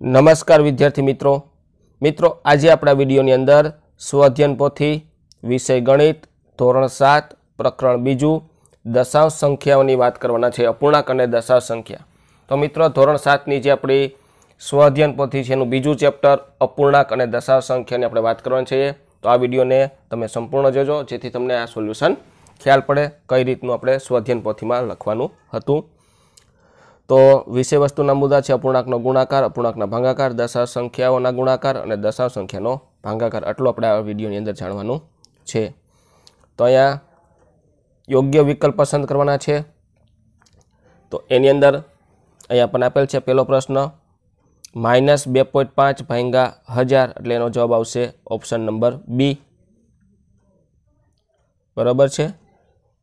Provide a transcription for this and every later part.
નમસ્કાર વિદ્યાર્થી મિત્રો મિત્રો આજે આપણા વિડીયોની અંદર સ્વઅધ્યયન પોથી વિષય ગણિત ધોરણ સાત પ્રકરણ બીજું દશાવ સંખ્યાઓની વાત કરવાના છે અપૂર્ણાંક અને દશાવ સંખ્યા તો મિત્રો ધોરણ સાતની જે આપણી સ્વઅધ્યયન પોથી છે એનું બીજું ચેપ્ટર અપૂર્ણાંક અને દશાવ સંખ્યાની આપણે વાત કરવાની છે તો આ વિડીયોને તમે સંપૂર્ણ જોજો જેથી તમને આ સોલ્યુશન ખ્યાલ પડે કઈ રીતનું આપણે સ્વઅધ્યયન પોથીમાં લખવાનું હતું તો વિષય વસ્તુના મુદ્દા છે અપૂર્ણાંકનો ગુણાકાર અપૂર્ણાંકના ભાંગાકાર દશા સંખ્યાઓના ગુણાકાર અને દશાંશ સંખ્યાનો ભાંગાકાર આટલો આપણે આ વિડીયોની અંદર જાણવાનું છે તો અહીંયા યોગ્ય વિકલ્પ પસંદ કરવાના છે તો એની અંદર અહીંયા પણ આપેલ છે પહેલો પ્રશ્ન માઇનસ બે પોઈન્ટ પાંચ ભાંગા હજાર એટલે એનો જવાબ આવશે ઓપ્શન નંબર બી બરાબર છે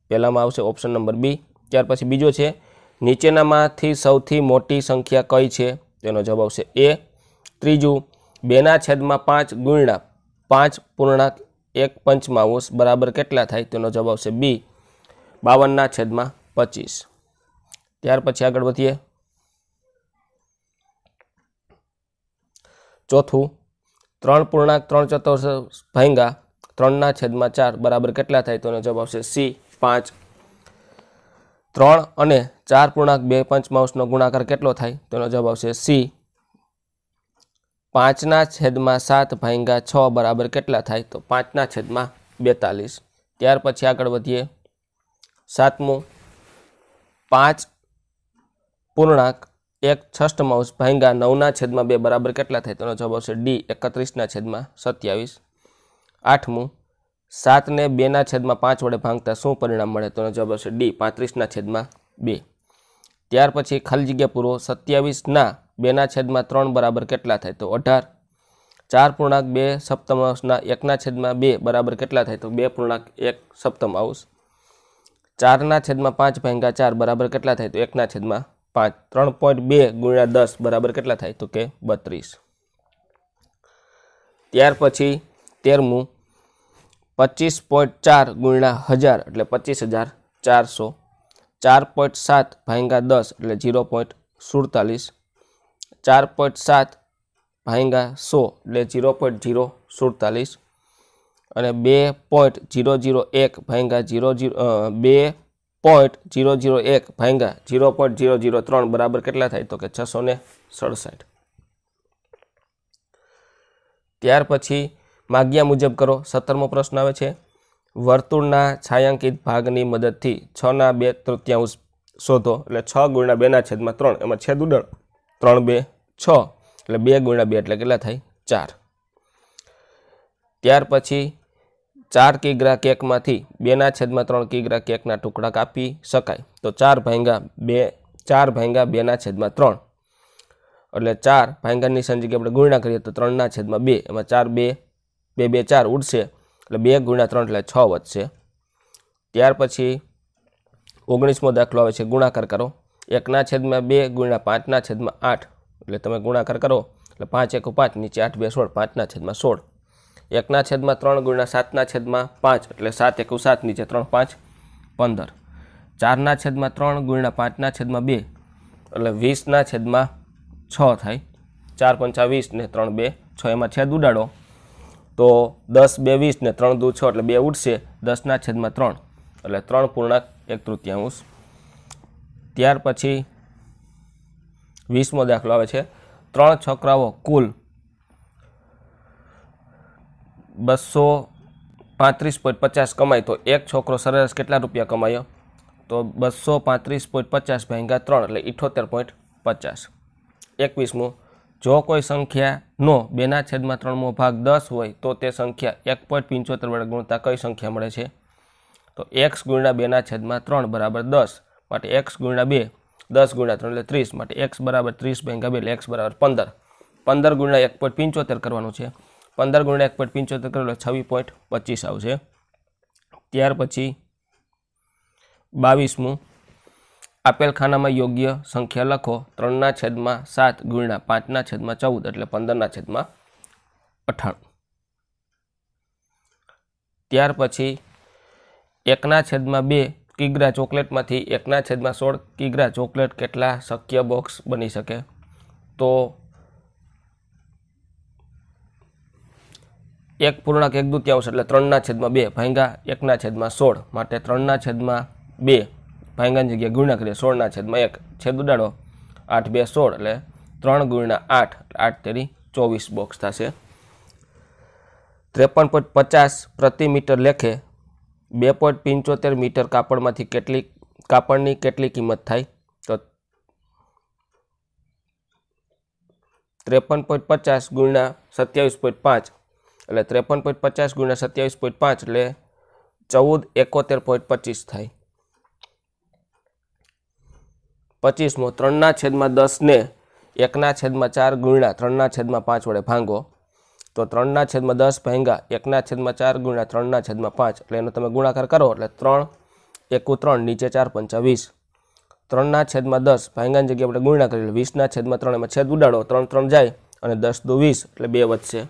પહેલામાં આવશે ઓપ્શન નંબર બી ત્યાર પછી બીજો છે નીચેનામાંથી સૌથી મોટી સંખ્યા કઈ છે તેનો જવાબ આવશે એ ત્રીજું બેના છેદમાં પાંચ ગુણ્યા પાંચ પૂર્ણાંક એક પંચમાંશ બરાબર કેટલા થાય તેનો જવાબ આવશે બી બાવનના છેદમાં પચીસ ત્યાર પછી આગળ વધીએ ચોથું ત્રણ પૂર્ણાંક ત્રણ ચતુર્થ ભાંગા ત્રણના છેદમાં ચાર બરાબર કેટલા થાય તેનો જવાબ આવશે સી પાંચ ત્રણ અને ચાર પૂર્ણાંક બે પંચમાંશનો ગુણાકાર કેટલો થાય તેનો જવાબ આવશે સી પાંચના છેદમાં સાત ભાંગા છ બરાબર કેટલા થાય તો પાંચના છેદમાં બેતાલીસ ત્યાર પછી આગળ વધીએ સાતમું પાંચ પૂર્ણાંક એક માઉસ ભાંગા નવના છેદમાં બે બરાબર કેટલા થાય તેનો જવાબ આવશે ડી એકત્રીસના છેદમાં સત્યાવીસ આઠમું સાતને બેના છેદમાં પાંચ વડે ભાંગતા શું પરિણામ મળે તો જવાબ આવશે ડી પાંત્રીસના છેદમાં બે ત્યાર પછી ખાલી જગ્યા પૂરો સત્યાવીસના બેના છેદમાં ત્રણ બરાબર કેટલા થાય તો અઢાર ચાર પૂર્ણાંક બે સપ્તમાંશના એકના છેદમાં બે બરાબર કેટલા થાય તો બે પૂર્ણાંક એક સપ્તમાંશ ચારના છેદમાં પાંચ ભાંગા ચાર બરાબર કેટલા થાય તો એકના છેદમાં પાંચ ત્રણ પોઈન્ટ બે ગુણ્યા દસ બરાબર કેટલા થાય તો કે બત્રીસ ત્યાર પછી તેરમું પચીસ પોઈન્ટ ચાર ગુણ્યા હજાર એટલે પચીસ હજાર ચારસો ચાર પોઈન્ટ સાત ભાંગા દસ એટલે ઝીરો પોઈન્ટ સુડતાલીસ ચાર પોઈન્ટ સાત ભાંગા સો એટલે ઝીરો પોઈન્ટ ઝીરો સુડતાલીસ અને બે પોઈન્ટ ઝીરો ઝીરો એક ભાંગા ઝીરો ઝીરો બે પોઈન્ટ ઝીરો ઝીરો એક ભાંગા ઝીરો પોઈન્ટ ઝીરો ઝીરો ત્રણ બરાબર કેટલા થાય તો કે છસો ને સડસઠ ત્યાર પછી માગ્યા મુજબ કરો સત્તરમો પ્રશ્ન આવે છે વર્તુળના છાયાંકિત ભાગની મદદથી છના બે તૃતીયાંશ શોધો એટલે છ ગુણ્યા બેના છેદમાં ત્રણ એમાં છેદ ઉડણ ત્રણ બે છ એટલે બે ગુણ્યા બે એટલે કેટલા થાય ચાર ત્યાર પછી ચાર કિગ્રા કેકમાંથી બેના છેદમાં ત્રણ કિગ્રા કેકના ટુકડા કાપી શકાય તો ચાર ભાંગા બે ચાર ભાંગા બેના છેદમાં ત્રણ એટલે ચાર ભાંગાની સંજોગે આપણે ગુણ્યા કરીએ તો ત્રણના છેદમાં બે એમાં ચાર બે બે બે ચાર ઉડશે એટલે બે ગુણ્યા ત્રણ એટલે છ વધશે ત્યાર પછી ઓગણીસમો દાખલો આવે છે ગુણાકાર કરો એકના છેદમાં બે ગુણ્યા પાંચના છેદમાં આઠ એટલે તમે ગુણાકાર કરો એટલે પાંચ એક પાંચ નીચે આઠ બે સોળ પાંચના છેદમાં સોળ એકના છેદમાં ત્રણ ગુણ્યા સાતના છેદમાં પાંચ એટલે સાત એકુ સાત નીચે ત્રણ પાંચ પંદર ચારના છેદમાં ત્રણ ગુણ્યા પાંચના છેદમાં બે એટલે વીસના છેદમાં છ થાય ચાર પંચા વીસ ને ત્રણ બે છ એમાં છેદ ઉડાડો તો દસ બે વીસ ને ત્રણ દૂ છ એટલે બે ઉડશે દસના છેદમાં ત્રણ એટલે ત્રણ પૂર્ણાંક એક તૃતીયાંશ ત્યાર પછી વીસમો દાખલો આવે છે ત્રણ છોકરાઓ કુલ બસો પાંત્રીસ પોઈન્ટ પચાસ કમાય તો એક છોકરો સરેરાશ કેટલા રૂપિયા કમાયો તો બસો પાંત્રીસ પોઈન્ટ પચાસ ભાંગ્યા ત્રણ એટલે ઇઠોતેર પોઈન્ટ પચાસ એકવીસમું જો કોઈ સંખ્યાનો બેના છેદમાં ત્રણમો ભાગ દસ હોય તો તે સંખ્યા એક પોઈન્ટ પંચોતેર વડે ગુણતા કઈ સંખ્યા મળે છે તો એક્સ ગુણ્યા બેના છેદમાં ત્રણ બરાબર દસ માટે એક્સ ગુણ્યા બે દસ ગુણ્યા ત્રણ એટલે ત્રીસ માટે એક્સ બરાબર ત્રીસ ભાગ્યા બે એટલે એક્સ બરાબર પંદર પંદર ગુણ્યા એક પોઈન્ટ પંચોતેર કરવાનું છે પંદર ગુણ્યા એક પોઈન્ટ પંચોતેર કરો એટલે છવ્વીસ પોઈન્ટ પચીસ આવશે ત્યાર પછી બાવીસમું આપેલ ખાનામાં યોગ્ય સંખ્યા લખો ત્રણના છેદમાં સાત ગુણ્યા પાંચના છેદમાં ચૌદ એટલે પંદરના છેદમાં અઠાણું ત્યાર પછી એકના છેદમાં બે કિગ્રા ચોકલેટમાંથી એકના છેદમાં સોળ કિગ્રા ચોકલેટ કેટલા શક્ય બોક્સ બની શકે તો એક પૂર્ણાંક એક દુત્યાંશ એટલે ત્રણના છેદમાં બે ભાંગા એકના છેદમાં સોળ માટે ત્રણના છેદમાં બે ભાંગન જગ્યાએ ગુણ્યા કરીએ સોળના છેદમાં એક છેદ ઉડાડો આઠ બે સોળ એટલે ત્રણ ગુણ્યા આઠ આઠ તેરી ચોવીસ બોક્સ થશે ત્રેપન પોઈન્ટ પચાસ પ્રતિ મીટર લેખે બે પોઈન્ટ પંચોતેર મીટર કાપડમાંથી કેટલી કાપડની કેટલી કિંમત થાય તો ત્રેપન પોઈન્ટ પચાસ ગુણ્યા સત્યાવીસ પોઈન્ટ પાંચ એટલે ત્રેપન પોઈન્ટ પચાસ ગુણ્યા સત્યાવીસ પોઈન્ટ પાંચ એટલે ચૌદ એકોતેર પોઈન્ટ પચીસ થાય પચીસમો ત્રણના છેદમાં દસને એકના છેદમાં ચાર ગુણ્યા ત્રણના છેદમાં પાંચ વડે ભાંગો તો ત્રણના છેદમાં દસ ભાંગા એકના છેદમાં ચાર ગુણ્યા ત્રણના છેદમાં પાંચ એટલે એનો તમે ગુણાકાર કરો એટલે ત્રણ એકુ ત્રણ નીચે ચાર પંચા વીસ ત્રણના છેદમાં દસ ભાંગાની જગ્યાએ આપણે ગુણ્યા કરી વીસના છેદમાં ત્રણ એમાં છેદ ઉડાડો ત્રણ ત્રણ જાય અને દસ દો વીસ એટલે બે વધશે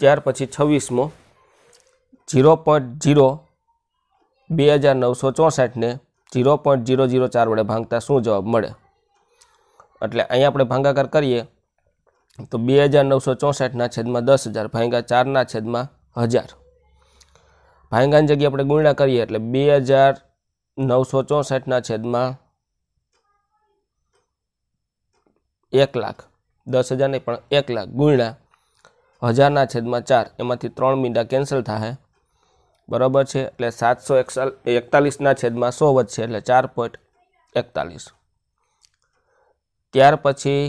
ત્યાર પછી છવ્વીસમો ઝીરો પોઈન્ટ ઝીરો બે હજાર નવસો ચોસઠને જીરો પોઈન્ટ જીરો જીરો ચાર વડે ભાંગતા શું જવાબ મળે એટલે અહીં આપણે ભાંગાકાર કરીએ તો બે હજાર નવસો ચોસઠના છેદમાં દસ હજાર ભાંગા ચારના છેદમાં હજાર ભાંગાની જગ્યાએ આપણે ગુણ્યા કરીએ એટલે બે હજાર નવસો ચોસઠના છેદમાં એક લાખ દસ હજાર નહીં પણ એક લાખ ગુણ્યા હજારના છેદમાં ચાર એમાંથી ત્રણ મીંડા કેન્સલ થાય બરાબર છે એટલે સાતસો એકસાલ એકતાલીસના છેદમાં સો વધશે એટલે ચાર પોઈન્ટ એકતાલીસ ત્યાર પછી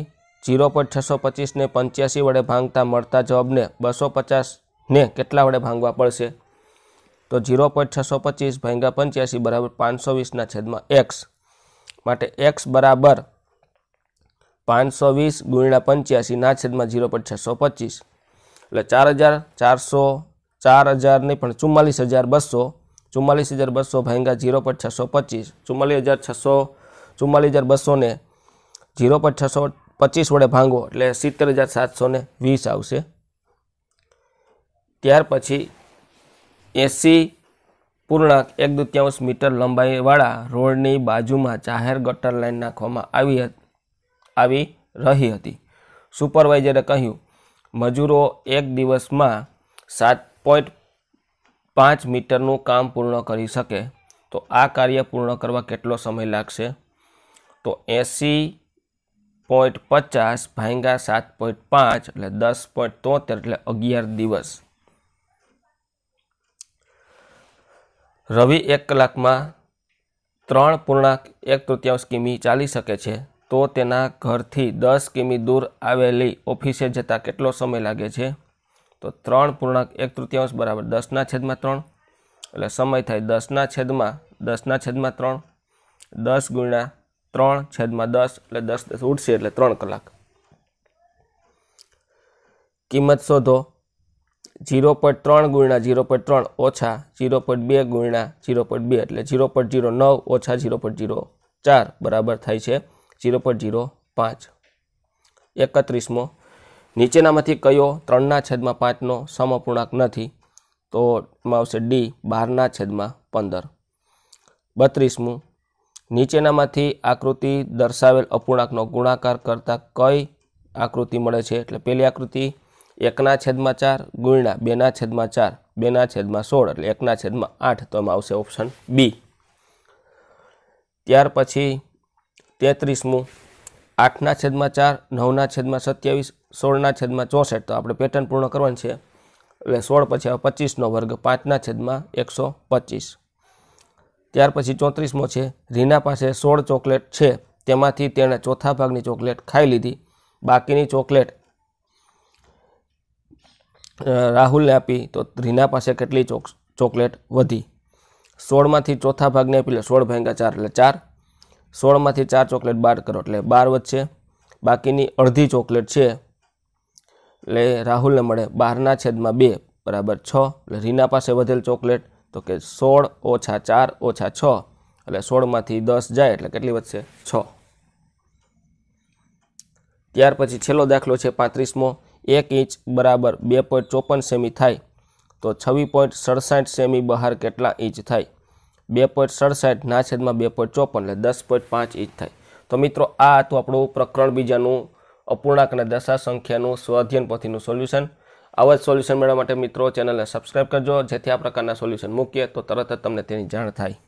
જીરો પોઈન્ટ છસો પચીસને પંચ્યાસી વડે ભાંગતા મળતા જવાબને બસો પચાસને કેટલા વડે ભાંગવા પડશે તો જીરો પોઈન્ટ છસો પચીસ ભાંગ્યા પંચ્યાસી બરાબર પાંચસો વીસના છેદમાં એક્સ માટે એક્સ બરાબર પાંચસો વીસ ગુણ્યા પંચ્યાસીના છેદમાં જીરો પોઈન્ટ છસો પચીસ એટલે ચાર હજાર ચારસો ચાર હજાર નહીં પણ ચુમ્માલીસ હજાર બસો ચુમ્માલીસ હજાર બસો ભાંગા જીરો પર છસો પચીસ ચુમ્માલીસ હજાર છસો ચુમ્માલીસ હજાર બસોને જીરો પર છસો પચીસ વડે ભાંગો એટલે સિત્તેર હજાર સાતસો વીસ આવશે ત્યાર પછી એસી પૂર્ણાંક એક દૂત્યાંશ મીટર લંબાઈવાળા રોડની બાજુમાં જાહેર ગટર લાઈન નાખવામાં આવી આવી રહી હતી સુપરવાઇઝરે કહ્યું મજૂરો એક દિવસમાં સાત પોઈન્ટ પાંચ મીટરનું કામ પૂર્ણ કરી શકે તો આ કાર્ય પૂર્ણ કરવા કેટલો સમય લાગશે તો એંસી પોઈન્ટ પચાસ ભાંગા સાત પોઈન્ટ પાંચ એટલે દસ પોઈન્ટ તોતેર એટલે અગિયાર દિવસ રવિ એક કલાકમાં ત્રણ પૂર્ણાંક એક તૃતીયાંશ કિમી ચાલી શકે છે તો તેના ઘરથી દસ કિમી દૂર આવેલી ઓફિસે જતાં કેટલો સમય લાગે છે તો ત્રણ પૂર્ણાંક એક તૃતીયાંશ બરાબર દસના છેદમાં ત્રણ એટલે સમય થાય દસના છેદમાં દસના છેદમાં ત્રણ દસ ગુણ્યા ત્રણ છેદમાં દસ એટલે દસ દસ ઉઠશે એટલે ત્રણ કલાક કિંમત શોધો જીરો પોઈન્ટ ત્રણ ગુણ્યા ઝીરો પોઈન્ટ ત્રણ ઓછા ઝીરો પોઈન્ટ બે ગુણ્યા ઝીરો પોઈન્ટ બે એટલે ઝીરો પોઈન્ટ ઝીરો નવ ઓછા ઝીરો પોઈન્ટ ઝીરો ચાર બરાબર થાય છે ઝીરો પોઈન્ટ ઝીરો પાંચ એકત્રીસમો નીચેનામાંથી કયો ત્રણના છેદમાં પાંચનો સમઅપૂર્ણાંક નથી તો એમાં આવશે ડી બારના છેદમાં પંદર બત્રીસમું નીચેનામાંથી આકૃતિ દર્શાવેલ અપૂર્ણાંકનો ગુણાકાર કરતાં કઈ આકૃતિ મળે છે એટલે પહેલી આકૃતિ એકના છેદમાં ચાર ગુણ્યા બેના છેદમાં ચાર બેના છેદમાં સોળ એટલે એકના છેદમાં આઠ તો એમાં આવશે ઓપ્શન બી ત્યાર પછી તેત્રીસમું આઠના છેદમાં ચાર નવના છેદમાં સત્યાવીસ સોળના છેદમાં ચોસઠ તો આપણે પેટર્ન પૂર્ણ કરવાની છે એટલે સોળ પછી આવે પચીસનો વર્ગ પાંચના છેદમાં એકસો પચીસ ત્યાર પછી ચોત્રીસમો છે રીના પાસે સોળ ચોકલેટ છે તેમાંથી તેણે ચોથા ભાગની ચોકલેટ ખાઈ લીધી બાકીની ચોકલેટ રાહુલને આપી તો રીના પાસે કેટલી ચોક ચોકલેટ વધી સોળમાંથી ચોથા ભાગને આપી લે સોળ ભાગ્યા ચાર એટલે ચાર સોળમાંથી ચાર ચોકલેટ બાર કરો એટલે બાર વધશે બાકીની અડધી ચોકલેટ છે એટલે રાહુલને મળે બારના છેદમાં બે બરાબર છ એટલે રીના પાસે વધેલ ચોકલેટ તો કે સોળ ઓછા ચાર ઓછા છ એટલે સોળમાંથી દસ જાય એટલે કેટલી વધશે છ ત્યાર પછી છેલ્લો દાખલો છે પાંત્રીસમો એક ઇંચ બરાબર બે પોઈન્ટ ચોપન સેમી થાય તો છવ્વી પોઈન્ટ સડસાઠ સેમી બહાર કેટલા ઇંચ થાય બે પોઈન્ટ સડસાઠ ના છેદમાં બે પોઈન્ટ ચોપન એટલે દસ પોઈન્ટ પાંચ ઇંચ થાય તો મિત્રો આ હતું આપણું પ્રકરણ બીજાનું અપૂર્ણાંક અને દશા સંખ્યાનું સ્વાધ્યન પોથીનું સોલ્યુશન આવા જ સોલ્યુશન મેળવવા માટે મિત્રો ચેનલને સબસ્ક્રાઈબ કરજો જેથી આ પ્રકારના સોલ્યુશન મૂકીએ તો તરત જ તમને તેની જાણ થાય